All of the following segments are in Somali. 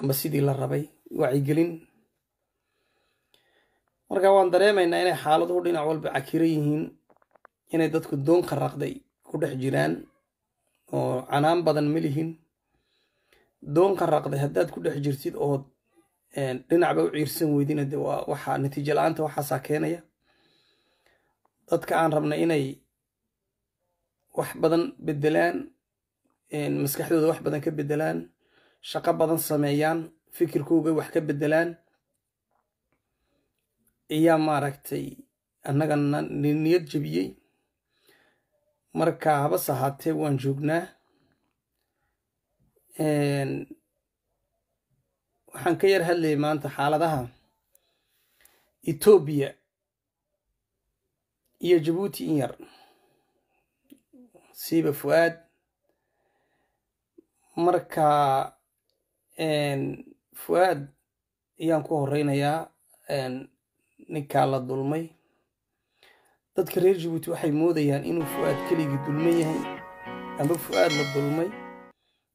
amba sidii la rabay wacyigelin marka waan dareemaynaa inay xaaladuhu dhinac walba cakiro yihiin inay dadku doon raqday ku dhex jiraan oo canaan badan ma lihin doon qaraqday haddaad ku dhex jirtid ood eh, dhinacba u ciirsan weydina de waa waxaa natiijo la-aanta waxaasaa keenaya dadka aan rabna inay wax badan bedelaan eh, maskaxdooda wax badan ka bedelaan shaqo badan sameeyaan fikirkooga wax ka bedelaan ayaa maaragtay annagana niyad jebiyey marka habas ahaatee waan joognaa waxaan ka yar hadlayay maanta xaaladaha etoobiya iyo jabuuti in yar siiba fu-aad marka fuaad ayaan ku horeynayaa ninkaa la dulmay dadka reer jibuuti waxay moodayaan inuu fu'aad keligii dulman yahay ama fu'aad la dulmay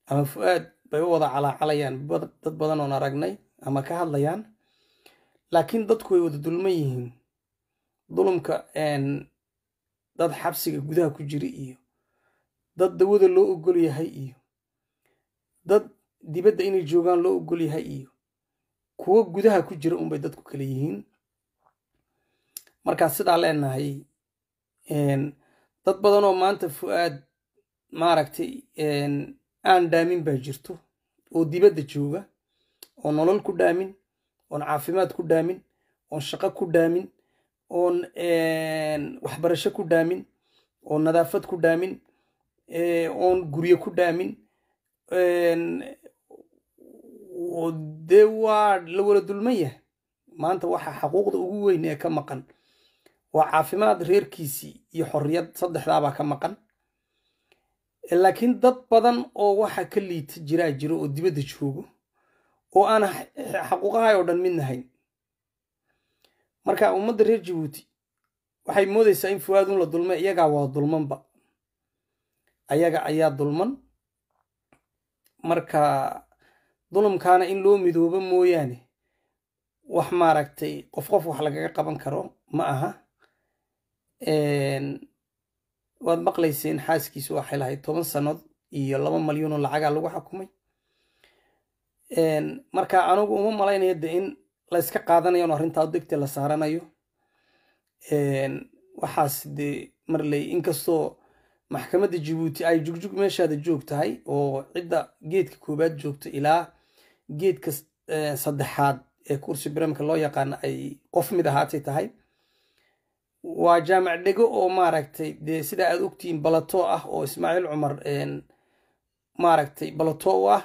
ama fu'aad bay u wada calaacalayaan dad badan oon aragnay ama ka hadlayaan laakiin dadku way wada dulman yihiin dulumka dad xabsiga gudaha ku jira iyo dad dawada loo ogol yahay iyo dad dibadda inay joogaan loo ogolyahay iyo kuwo gudaha ku jira unbay dadku kala yihiin markaa sidaa leenahay dad badan oo maanta fu'aad maaragtay aan dhaamin baa jirto oo dibadda jooga oon nolol ku dhaamin oon caafimaad ku dhaamin oon shaqo ku dhaamin oon waxbarasho ku dhaamin oon nadaafad ku dhaamin oon guryo ku dhaamin dee waa la wala dulman yahay maanta waxa xaquuqda ugu weyn ee ka maqan waa caafimaad reerkiisii iyo xorriyad saddexdaabaa ka maqan laakiin dad badan oo waxa ka liita jiraa jiro oo dibadda joogo oo aan xaquuqahay oo dhan midnahayn marka ummadda reer jabuuti waxay moodaysaa in fuwaadun la dulmay iyagaa waa dulmanba ayaga ayaa dulman marka dulumkaana in loo midoobo mooyaane wax maaragtay qof qof wax lagaga qaban karo ma aha waad maqlayseen xaaskiisu waxay lahayd toban sannood iyo laba malyuunoo lacagaa lagu xukumay marka anigu uma malaynaya de in layska yska arintaa on degta la saaranayo waxaas dee marley inkastoo maxkamadda jabuuti ay jugjug meeshaada joog tahay oo cidda geedka koobaad joogto ilaa geedka eh, saddexaad ee kursi biramka loo yaqaana ay qof mid ahaatay tahay waa jaamac dhego oo maaragtay dee sidaa aada ogtihiin balato ah oo ismaaciil cumar maaragtay balato u ah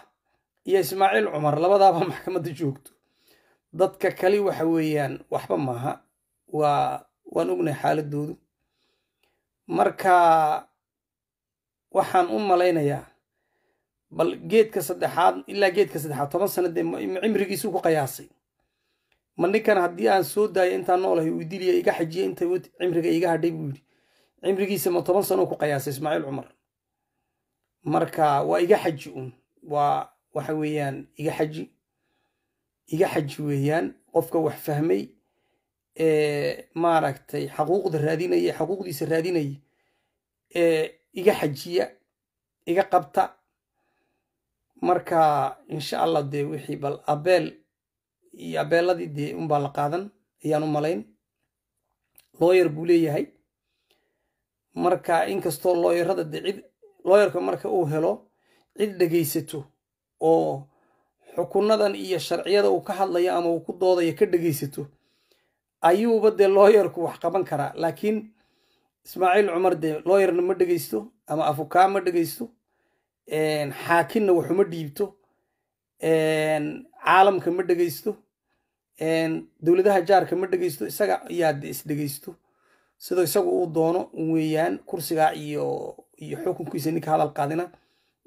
iyo ismaaciil cumar labadaaba maxkamadda joogto dadka kali waxa weeyaan waxba maaha waa waan ognahay xaaladoodu marka waxaan u malaynayaa bal geedka saddexaad ilaa geedka saddexaad toban sana dee cimrigiisuu ku qayaasay ma ninkan haddii aan soo daayo intaan noolahay uu diliya iga xajiya inta cimriga iga hadhay buu yidhi cimrigiisa ma toban sano ku qiyaasay ismaaciil cumar marka waa iga xaji un waa waxa weeyaan iga xaji iga xaji weeyaan qofka wax fahmay ee maaragtay xaquuqda raadinaya xaquuqdiisa raadinaya ee iga xajiya iga qabta marka insha allah dee wixii bal abeel iyo abeeladii dee unbaa la qaadan ayaan u malayn looyer buu leeyahay marka inkastoo looyerada dee cid looyerka marka uu helo cid dhegaysato oo xukunadan iyo sharciyada uu ka hadlayo ama uu ku doodayo ka dhegaysato ayuuba dee looyerku wax qaban karaa laakiin ismaaciil cumar dee looyerna ma dhegaysto ama afukaa ma dhegaysto xaakinna waxuma dhiibto caalamka ma dhegaysto dowladaha jaarka ma dhegaysto isaga yaad isdhegaysto sidoo isagu uu doono weeyaan kursiga iyo iyo xukunkiisa ninka hadal qaadina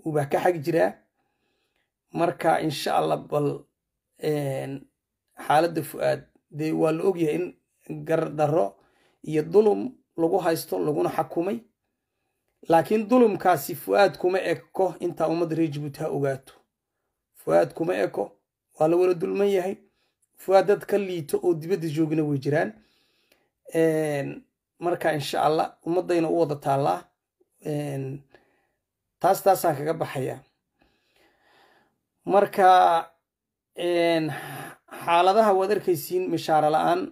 uubaa ka xag jiraa marka insha allah bal xaaladda fu'aad dee waa la ogyahay in gardarro iyo dulum lagu haysto laguna xakumay laakiin dulumkaasi fu'aad kuma eko intaa ummadda reer jibuuti ha ogaato fu'aad kuma eko waa la wala dulman yahay fu'aad dad ka liito oo dibadda joogina way jiraan marka insha allah ummaddayna u wada taallaa taas taasaan kaga baxayaa marka xaaladaha waad arkaysiin mishaaro la-aan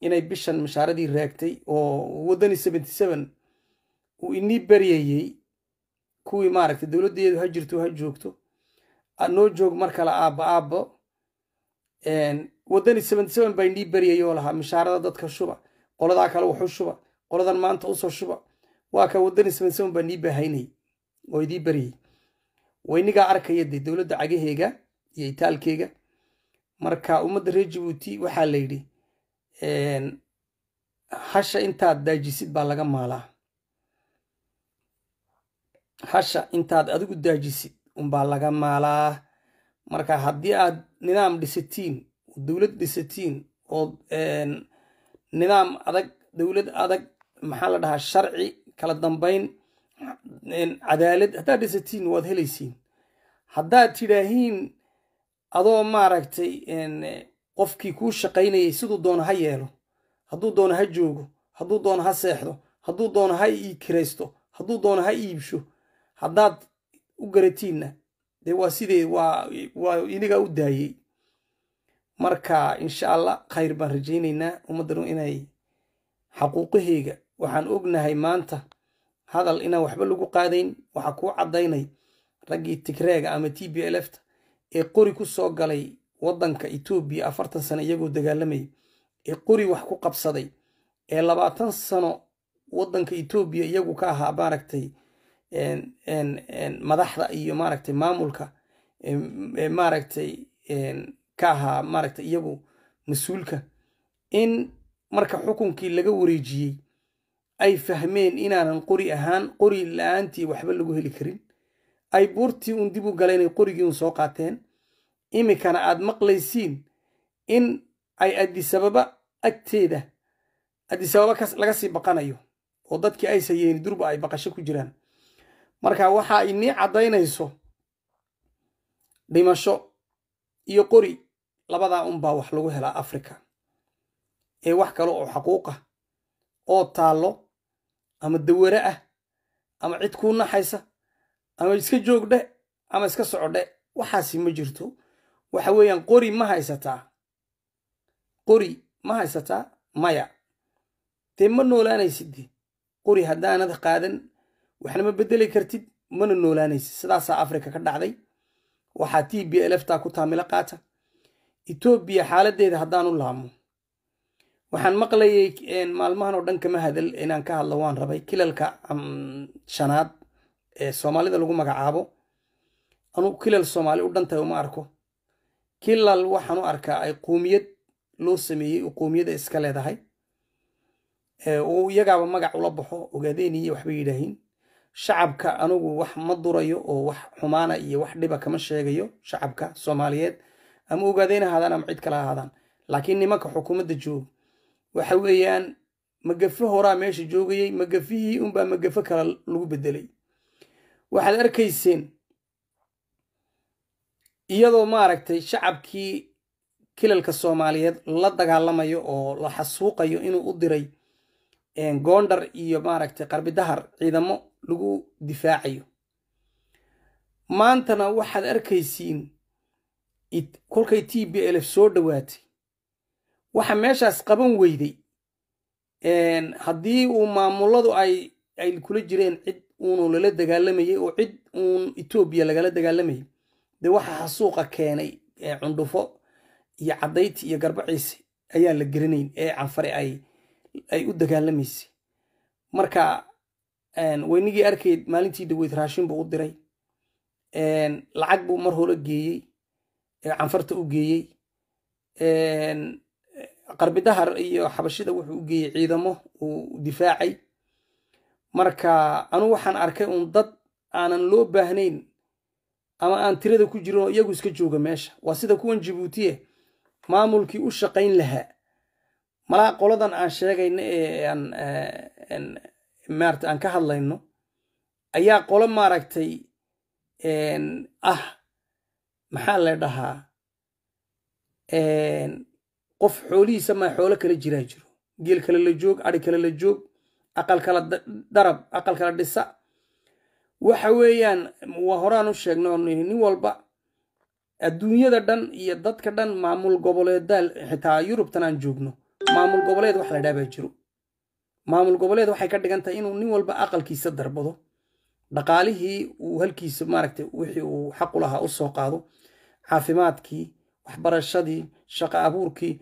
inay bishan mishaaradii raagtay oo waddani seventy seven uu inii beryayey kuwii maaragtay dowladdeedu ha jirto ha joogto noo joog mar kale aabba aabbo waddani seventy seven baa inii lahaa mishaarada dadka shuba qoladaa kale waxu shuba qoladan maanta usoo shuba waa ka waddani seventy baa inii baahaynayay oo idii baryayay waynigaa arkaya dee dowladda cagaheega iyo itaalkeyga marka ummadda reer jabuuti waxaa la yidhi hasha intaad daajisid baa laga maalaa hasha intaad adigu daajisid unbaa laga maalaa marka haddii aad nidaam dhisatiin dowlad dhisatiin oo nidaam adag dowlad adag maxaa la dhahaa sharci kala dambayn cadaalad haddaad dhisatiin waad helaysiin haddaad tidhaahiin adoo maaragtay qofkii kuu shaqaynayay siduu doono ha yeelo hadduu doono ha joogo hadduu doono ha seexdo hadduu doono ha kiraysto hadduu doono ha iibsho haddaad u garatiinna dee waa sidee waa inigaa u daayey marka insha allah khayr baan rajaynaynaa ummaddanu inay xaquuqaheyga waxaan ognahay maanta hadal inaan waxba lagu qaadayn waxaa kuu caddaynay raggii tigreega ama t b l fta ee qori ku soo galay waddanka etoobiya afartan sano iyagoo dagaalamayay ee qori wax ku qabsaday ee labaatan sano waddanka etoobiya iyagu ka ahaa maaragtay madaxda iyo maaragtay maamulka maaragtay ka ahaa maaragtay iyagu mas-uulka in marka xukunkii laga wareejiyey ay fahmeen inaanan qori ahaan qori la-aantii waxba lagu heli karin ay buurtii uun dib u galaynay qorigii uun soo qaateen iminkana aad maqlaysiin in ay adisababa agteeda addisababa laga sii baqanayo oo dadkii ay sayeeni durba ay baqasho ku jiraan marka waxa inii caddaynayso dhimasho iyo qori labadaa unbaa wax lagu helaa afrika ee wax kale oo xaquuq ah, oo taallo ama daware ah ama cid kuu naxaysa ama iska joogdhe ama iska socodhe waxaasi ma jirto waxa weeyaan qori ma haysataa qori ma haysataa maya dee ma noolaanaysid qori haddaanad qaadan waxna ma bedeli kartid mana noolaanaysid sidaasaa afrika ka dhacday waxaa t b elefta ku taamilo qaata etoobiya xaaladeeda haddaanu laabmo waxaan maqlayay maalmahan oo dhan kama hadal inaan ka hadlo waan rabay kilalka shanaad ee soomaalida lagu magacaabo anuu kilal soomaali u dhantahay uma arko kilal waxaan u arkaa ay quumiyad loo sameeyey u quumiyada iska leedahay uu iyagaaba magac ula baxo ogaadeen iyo waxbay shacabka anigu wax ma durayo oo wax xumaana iyo wax dhiba kama sheegayo shacabka soomaaliyeed ama ogaadeen ahaadaan ama cid kala ahaadaan laakiin nimanka xukuumadda joog waxa weeyaan magafo horaa meesha joogayay magafihii unbaa magafo kale lagu bedelay waxaad arkayseen iyadoo maaragtay shacabkii kilalka soomaaliyeed la dagaalamayo oo la xasuuqayo inuu u diray goondhar iyo maaragtay qarbi dahar ciidamo lagu difaacayo maantana waxaad arkaysiin kolkay t b elf soo dhowaatay waxa meeshaas qaban weyday haddii uu maamuladu ay ay kula jireen cid uunu lala dagaalamayay oo cid uun etoobiya lagala dagaalamayay dee waxa xasuuqa keenay cundhufo iyo cadayti iyo garbaciise ayaan la geranayn ee canfare ay ay u dagaalamaysay marka weynigii arkayd maalintii daweyd raashin buu u diray lacag buu mar hole geeyey canfarta u geeyey qarbidahar iyo xabashida wuxuu u geeyey ciidamo uu difaacay marka anugu waxaan arkay uun dad aanan loo baahnayn ama aan tirada ku jirinoo iyagu iska jooga meesha waa sida kuwan jabuutiye maamulkii u shaqayn lahaa malaha qoladan aan sheegayno ee aan ka hadlayno ayaa qolo maaragtay ah maxaa la dhahaa qof xoolihiisa maa xoolo kale jiraa jiro geel kale la joog adhi kale la joog aqal kala darab aqal kala dhisa waxa weeyaan waa horaan u sheegno nin walba adduunyada dhan iyo dadka dhan maamul goboleedaal xitaa yurubtan aan joogno maamul goboleed wax la dhaa baa jiro maamul goboleed waxay ka dhigan tahay inuu nin walba aqalkiisa darbado dhaqaalihii uu halkiisa maaragtay wixii uu xaqu lahaa qaado caafimaadkii waxbarashadii shaqa abuurkii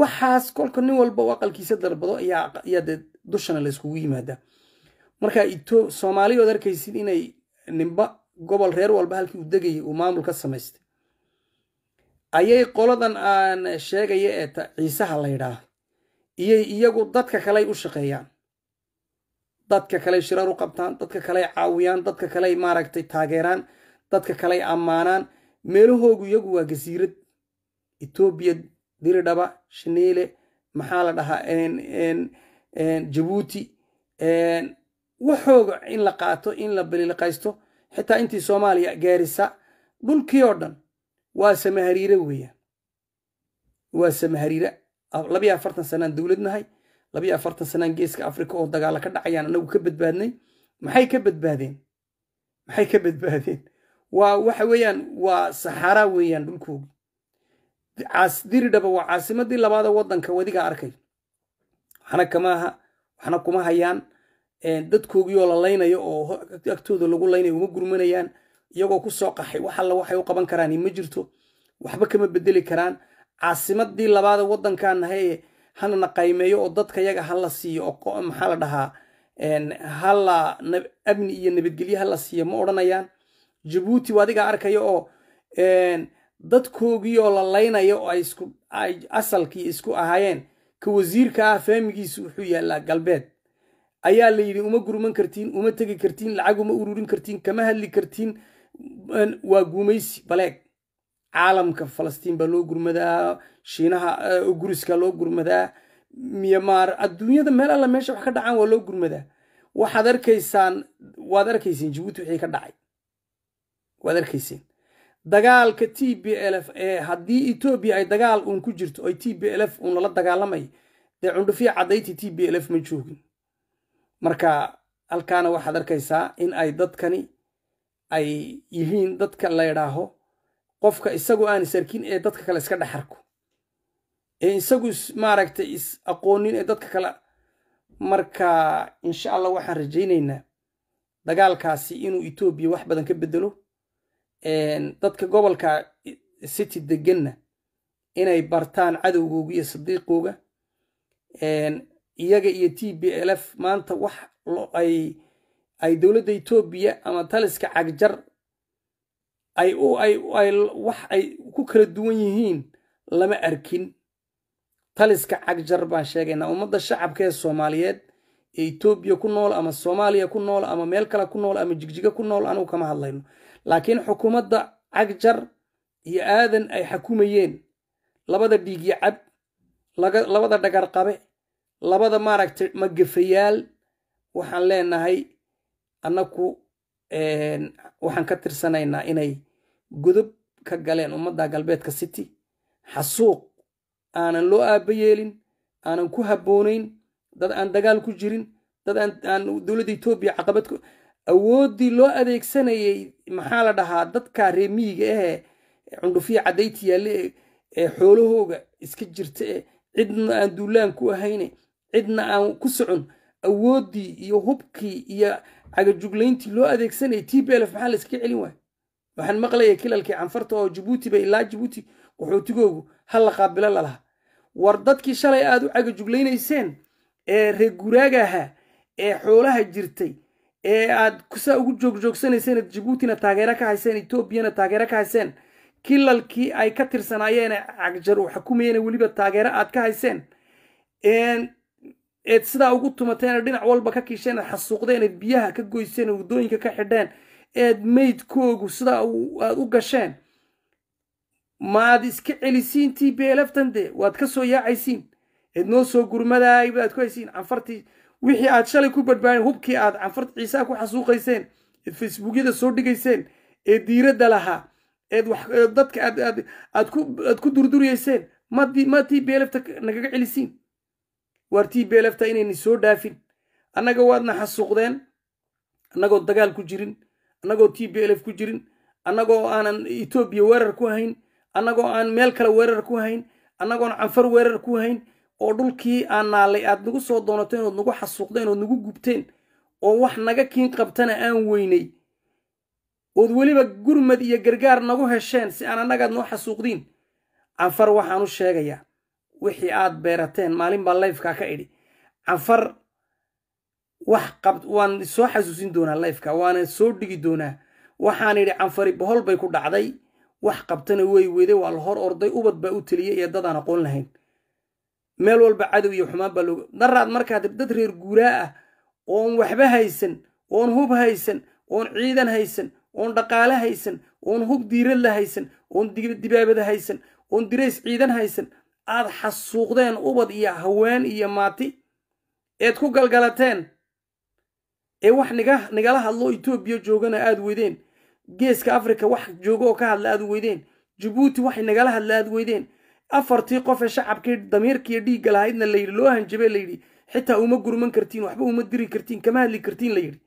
waxaas kolka nin walba uu aqalkiisa darbado ayaa dee dushana la iskugu marka soomaaliyood arkaysid inay nimba gobol reer walba halkii uu degayay uu maamul ka samaystay ayay qoladan aan sheegaya ee ciisaha la yidhaah iyay iyagu dadka kaley u shaqeeyaan dadka kaley shirar u qabtaan dadka kaley caawiyaan dadka kaley maaragtay taageeraan dadka kaley ammaanaan meelahoogu iyagu waa gasiirad etoobiya diridhaba shiniile maxaa la dhahaa jabuuti waxooga in la qaato in la baliliqaysto xitaa intii soomaaliya gaarisa dhulkii oo dhan waa samahariira weeyaan waa samahariira labiyo afartan sanaan dowladnahay labiyo afartan sanaan geeska afrika oo dagaala ka dhacayaan anagu ka badbaadnay maxay ka badbaadeen maxay ka badbaadeen waa waxa weeyaan waa saxaraa weeyaan dhulkoogi diridhaba waa caasimadii labaada wadanka wadiga arkay waxna kamaaha waxna kuma hayaan dadkoogii oo la laynayo oo agtooda lagu laynayo uma gurmanayaan iyagoo ku soo qaxay wax alla waxay u qaban karaan ma jirto waxba kama bedeli karaan caasimadii labaad waddankan nahay hanana qaymeeyo oo dadka yaga hala siiyo oo maxaa la dhahaa hala amni iyo nabadgelye hala siiyo ma odhanayaan jabuuti waa adigaa arkaya oo dadkoogiioo la laynaya oo ay asalkii isku ahaayeen ka wasiirka ah faamigiisu wuxuu yaallaa galbeed ayaa la yidhi uma gurman kartiin uma tegi kartiin lacag uma ururin kartiin kama hadli kartiin waa guumaysi baleeg caalamka falastiin baa loo gurmadaa shiinaha eh, guriska loo gurmadaa myanmar adduunyada meel alla meesha wax ka dhacaan waa loo gurmadaa waxaad arkaysaan waad arkayseen jibuuti wixii ka dhacay waad arkayseen dagaalka t b l f ee haddii etoobiya ay dagaal uun ku jirto ay t b l f uun lala dagaalamay dee cundhufiya caddayntii t b l f ma joogin marka halkaana waxaad arkaysaa in ay dadkani ay yihiin dadka la ydhaaho qofka isagu aan isarkin ee dadka kale iska dhex arko ee isagu maaragtay is aqoonin ee dadka kale markaa insha allah waxaan rajaynaynaa dagaalkaasi inuu etoobiya wax badan ka bedelo dadka gobolka city deganna inay bartaan cadowgooga iyo sadiiqooga iyaga iyo t b l f maanta wax ay ay dowladda etoobiya ama taliska cagjar ay wax ay ku kala duwan yihiin lama arkin taliska cagjar baan sheegaynaa ummadda shacabka ee soomaaliyeed ee etoobiya ku nool ama soomaaliya ku nool ama meel kale ku nool ama jigjiga ku nool anugu kama hadlayno laakiin xukuumadda cagjar iyo aadan ay xakumayeen labada dhiigyi cab labada dhagar qabe labada maaragtay magafayaal waxaan leenahay annaku waxaan ka tirsanaynaa inay godob ka galeen ummadda galbeedka city xasuuq aanan loo aaba yeelin aanan ku habboonayn dad aan dagaal ku jirin dad aan dowladda etoobiya caqabad awooddii loo adeegsanayey maxaa la dhahaa dadka reemiyiga ahee cundhufiya cadayti yaalle ee xoolahooga iska jirta e cidna aan duulaan ku ahayne cidna aan ku socon awooddii iyo hubkii iyo cagajuglayntii loo adeegsanayay t b lf maxaa la iska celin waay waxaan maqlayay kilalkii canfarta oo jabuuti ba ilaa jibuuti qaxootigoogu la qaabilo lalaha war dadkii shalay aad u cagajuglaynayseen ee reeguraaga ahaa ee xoolaha jirtay ee aad kusaa ugu joogjoogsanayseen jabuutina taageero ka hayseen etoobiyana taageero ka hayseen kilalkii ay ka tirsanaayeen cagjar uu xukumayeen weliba taageero aad ka hayseen eed sidaa ugu tumateen dhinac walba ka kiisheen xasuuqdeen biyaha ka goyseen wadooyinka ka xidheen eed maydkoogu sidaa aad u gasheen maad iska celisiintii beelaftande waad ka soo yaacaysiin eed noo soo gurmadaayba aad ku haysiin canfartii wixii aad shalay ku badbaadeen hubkii aad canfarta ciisaa ku xasuuqayseen eed facebookyada soo dhigayseen eed diiradda lahaa eed dadka aad ku durduriyayseen maa tii beelafta nagaga celisiin waar tii beelafta inayna soo dhaafin annaga waadna xasuuqdeen annagoo dagaal ku jirin annagoo t b lf ku jirin annagoo aanan etoobiya weerar ku hayn annagoo aan meel kale weerar ku hayn annagoon canfar weerar ku hayn oo dhulkii aan naalay aad nagu soo doonateen ood nagu xasuuqdeen ood nagu gubteen oo wax naga kiin qabtana aan weynay ood weliba gurmad iyo gargaar nagu hesheen si aan annagaad noo xasuuqdiin canfar waxaan u sheegayaa wixii aad beerateen maalin baa layfkaa ka idhi canfar wax qab waan soo xasuusin doonaa lifeka waana soo dhigi doonaa waxaan idhi canfari bohol bay ku dhacday wax qabtana way weyday waa la hor orday ubad baa u teliyey iyo dadaan aqoon lahayn meel walba cadow iyo xumaan baa looga daraad markaad dad reer guuraa ah oon waxba haysan oon hub haysan oon ciidan haysan oon dhaqaale haysan oon hub diiradla haysan oon dibaabada haysan oon dirays ciidan haysan aad xasuuqdeen ubad iyo haween iyo maati eed ku galgalateen ee wax nigala hadlo etoobiya joogana aad weydeen geeska afrika wax joogo oo ka hadla aad weydeen jabuuti waxay nagala hadla aad weydeen afartii qof ee shacabkii damiirkiiyo dhiigga lahaydna layidhi loo hanjabe layidhi xitaa uma gurman kartiin waxba uma diri kartiin kama hadli kartiin layidhi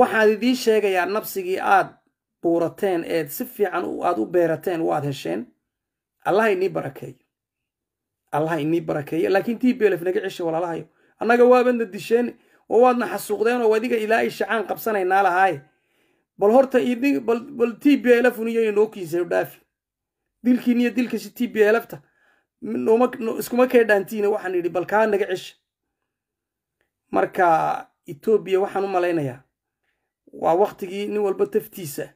waxaan idiin sheegayaa nabsigii aad buurateen eed si fiican aad u beerateen waad hesheen allaha inii barakeeyo allaha inii barakeeyo laakiin t b naga cesha walaalahayo annaga waabadna disheene oo waadna xasuuqdeenoo adiga ilaa i shacaan qabsanaynaa lahaaye bal horta bal t b elfun iyo inoo kiisayo dhaafi dilkiin dilkasi t b elfta iskuma kee dhaantiine waxaan idhi bal kaa naga cesha marka etoobiya waxaan u malaynayaa waa waqtigii nin walba taftiisa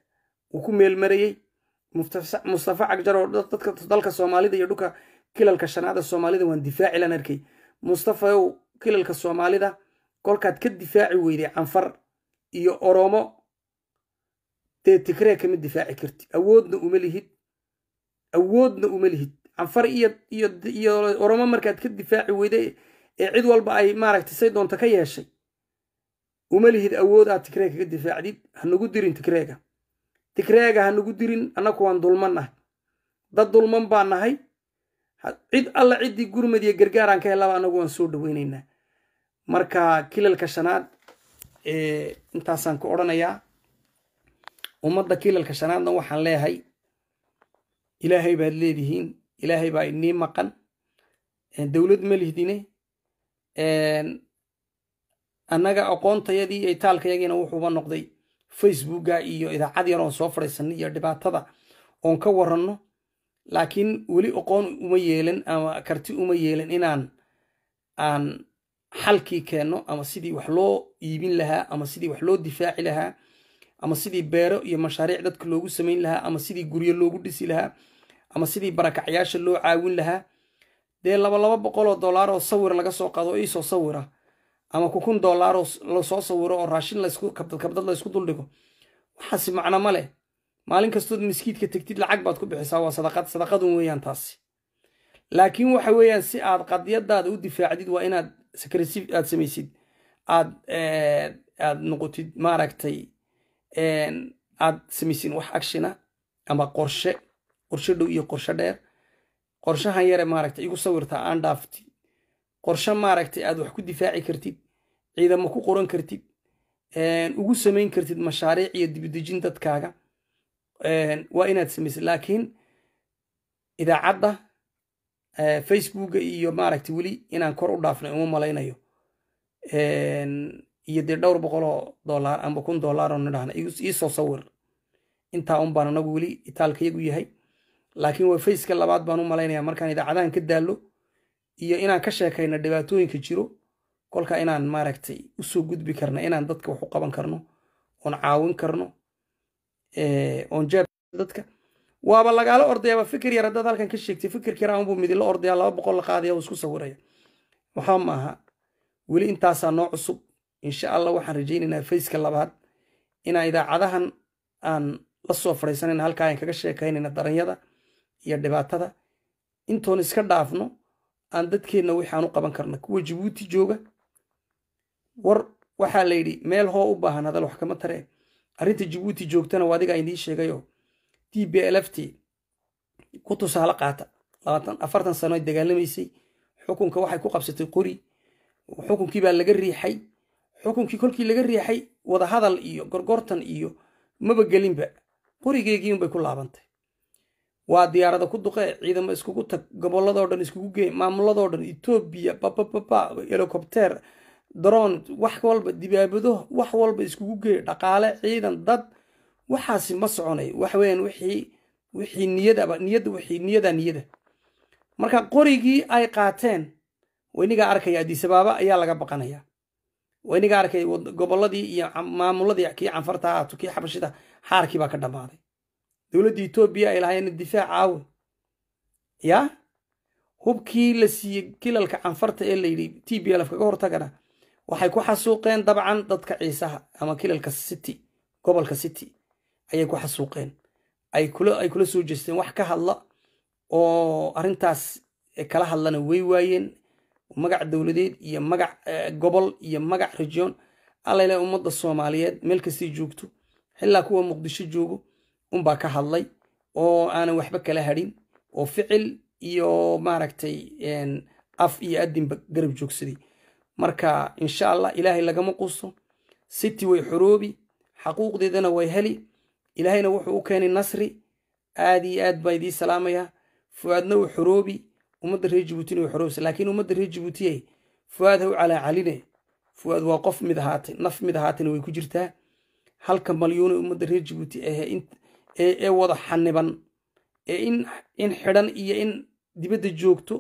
uu ku meelmarayey mustafa cagjar oo dadka dalka soomaalida iyo dhulka kilalka shanaada soomaalida waan difaaci lan arkay mustafaow kilalka soomaalida kolkaad ka difaaci weyday canfar iyo oromo dee tigree kama difaaci karti awoodna uma lihid awoodna uma lihid canfar iyo oromo markaad ka difaaci weyday ee cid walba ay maaragtay say doonto ka yeeshay uma lihid awood aad tigree kaga difaacdid hanagu dirin tikreega tigreega hanagu dirin annaku waan dulman nahay dad dulman baan nahay cid alla ciddii gurmad iyo gargaaraan ka helaba annagu waan soo dhaweynaynaa marka kilalka shanaad intaasaan ku odhanayaa ummadda kilalka shanaadna waxaan leeyahay ilaahay baad leedihiin ilaahay baa inii maqan dowlad ma lihdine annaga aqoontayadii iyo itaalkayagiina wuxuuba noqday facebooka iyo idaacad yar oon soo fadhiisanno iyo dhibaatada oon ka waranno laakiin weli aqoon uma yeelan ama karti uma yeelan inaan aan xalkii keenno ama sidii wax loo iibin lahaa ama sidii wax loo difaaci lahaa ama sidii beero iyo mashaariic dadka loogu samayn lahaa ama sidii guryo loogu dhisi lahaa ama sidii barakacyaasha loo caawin lahaa dee laba laba boqoloo dollar oo sawir laga soo qaado oo iisoo sawira ama kukun dollar oo lasoo sawiro oo raashin laskukabdadkabdad laysku duldhigo waxaasi macna ma leh maalin kastood miskiidka tegtid lacag baad ku bixisaa waa sadaqad sadaqadun weeyaan taasi laakiin waxa weeyaan si aad qadyadaada u difaacdid waa inaad secrecy aad samaysid aad eh, aad noqotid maaragtay eh, aad samaysin wax actiona ama qorshe qorshe dhow iyo qorshe dheer qorshahan yare maaragtay igu sawirtaa aan dhaaftid qorshe maaragtay aad wax ku difaaci kartid ciidamo ku qoran kartid eh, ugu samayn kartid mashaariic iyo dibidejin dadkaaga waa inaad samaysid laakiin idaacadda Eh, facebooka iyo maaragta weli inaan kor u dhaafnay uma malaynayo iyo dee dhowr boqoloo dolar amba kun dolar oo nidhahna iisoo sawir intaa un baan anagu weli itaalkayagu yahay laakiin waa faceka labaad baan u malaynaya markaan idaacadahan ka daallo iyo inaan ka sheekayna dhibaatooyinka jiro kolka inaan maaragtay usoo gudbi karna inaan dadka wax u qaban karno oon caawin karno eh, oon jeeb dadka waaba lagaala ordayaaba fikir yar haddaad halkan ka sheegtay fikirkir aanbuu midilo ordaya laba boqol la qaadaya isku sawiraya waxaa maaha weli intaasaa noo cusub insha allah waxaan rajaynaynaa fayska labaad inaan idaacadahan aan la soo fadhiisanayna halkaa aan kaga sheekaynayna daranyada iyo dhibaatada intoon iska dhaafno aan dadkeenna waxaan u qaban karna kuwa jabuuti jooga war waxaa la yidhi meel hoo u baahan hadal wax kama taree arrinta jabuuti joogtana waa adigaa idiin sheegayo d b lft ku tusaale qaata afartan sano dagaalamaysay xukunka waxay ku qabsatay qori xukunkii baa laga riixay xukunkii kolkii laga riixay wadahadal iyo gorgortan iyo maba gelinba qorigeegii unbay ku laabantay waa diyaarada ku duqee ciidamo iskugu tag gobolladoo dhan iskugu geey maamuladoo dhan etoobiya babababa helikobter dron wax walba dibaabado wax walba iskugu gey dhaqaale ciidan dad waxaasi ma soconay waxa weeyaan wixii wixii niyadaba niyadda wixii niyada niyada marka qorigii ay qaateen waynigaa arkaya addisabaaba ayaa laga baqanaya waynigaa arkaya gobolladii iyo maamuladii kii canfarta ahaato kii xabashida xaarkii baa ka dhammaaday dowladda etoobiya ay lahaayeen difaac caawe ya hubkii la siiyey kilalka canfarta ee layidhi t b lf kaga hortagana waxay ku xasuuqeen dabcan dadka ciisaha ama kilalka city gobolka city ayay ku xasuuqeen ay kula soo jeesteen wax ka hadla oo arintaas kala hadlana way waayeen magac dowladeed iyo magac eh, gobol iyo magac region allayle ummadda soomaaliyeed meel kastii joogto xilaa kuwa muqdisho joogo unbaa ka hadlay oo aanan waxba kala hadhin oo ficil iyo maaragtay af iyo adinba garab joogsaday marka insha allah ilaahay lagama quusto siti way xoroobi xaquuqdeedana way heli ilaahayna wuxuu u keenay nasri aad iyo aad baa idii salaamaya fuaadna u xoroobi ummadda reer jabuutina xoroobsa laakiin ummadda reer jabuutiye fuaad ha u calaacaline fuaad waa qof mid ahaatay naf mid ahaatina way ku jirtaa halka malyuune ummadda reer jabuuti ee wada xaniban ee in xidhan iyo in dibadda joogto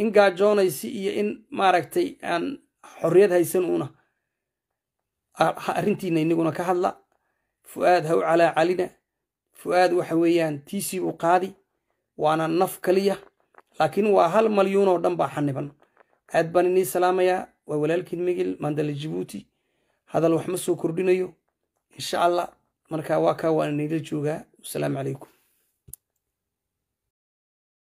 in gaajoonaysi iyo in maaragtay aan xorriyad haysan una arrintiina inaguna ka hadla fu'aad ha u calaacalina fu'aad waxa weeyaan tiisii u qaadi waana naf kaliya laakiin waa hal malyuun oo dhan baa xaniban aad baan inii salaamayaa waa walaalkiin migil mandale jabuuti hadal wax ma soo kordhinayo insha allah markaa waa kaa waan inayla joogaa wasalaamu calaykum